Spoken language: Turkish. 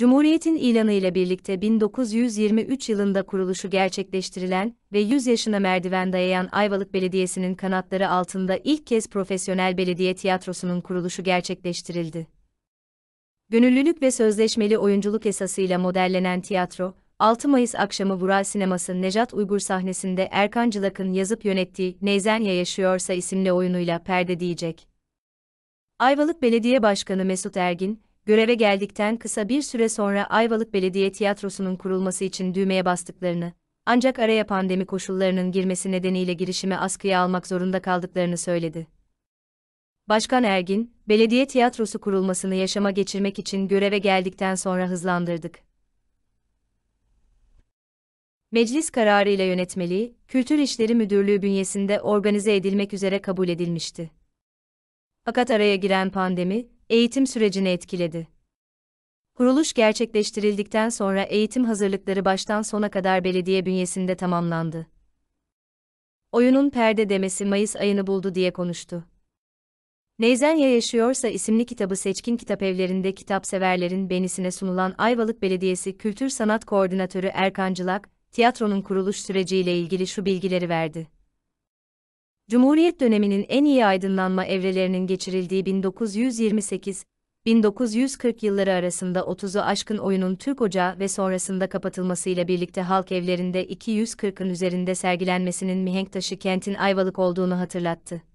Cumhuriyetin ilanı ile birlikte 1923 yılında kuruluşu gerçekleştirilen ve 100 yaşına merdiven dayayan Ayvalık Belediyesi'nin kanatları altında ilk kez profesyonel belediye tiyatrosunun kuruluşu gerçekleştirildi. Gönüllülük ve sözleşmeli oyunculuk esasıyla modellenen tiyatro, 6 Mayıs akşamı Vural Sineması Nejat Uygur sahnesinde Erkan Cılak'ın yazıp yönettiği Neyzenya Yaşıyorsa isimli oyunuyla perde diyecek. Ayvalık Belediye Başkanı Mesut Ergin, göreve geldikten kısa bir süre sonra Ayvalık Belediye Tiyatrosu'nun kurulması için düğmeye bastıklarını, ancak araya pandemi koşullarının girmesi nedeniyle girişimi askıya almak zorunda kaldıklarını söyledi. Başkan Ergin, belediye tiyatrosu kurulmasını yaşama geçirmek için göreve geldikten sonra hızlandırdık. Meclis kararıyla yönetmeliği, Kültür İşleri Müdürlüğü bünyesinde organize edilmek üzere kabul edilmişti. Fakat araya giren pandemi, eğitim sürecini etkiledi. Kuruluş gerçekleştirildikten sonra eğitim hazırlıkları baştan sona kadar belediye bünyesinde tamamlandı. Oyunun perde demesi Mayıs ayını buldu diye konuştu. Neyzenya Yaşıyorsa isimli kitabı seçkin kitap evlerinde kitapseverlerin benisine sunulan Ayvalık Belediyesi Kültür Sanat Koordinatörü Erkan Cılak, tiyatronun kuruluş süreciyle ilgili şu bilgileri verdi. Cumhuriyet döneminin en iyi aydınlanma evrelerinin geçirildiği 1928-1940 yılları arasında 30'u aşkın oyunun Türk Ocağı ve sonrasında kapatılmasıyla birlikte halk evlerinde 240'ın üzerinde sergilenmesinin mihenk taşı kentin Ayvalık olduğunu hatırlattı.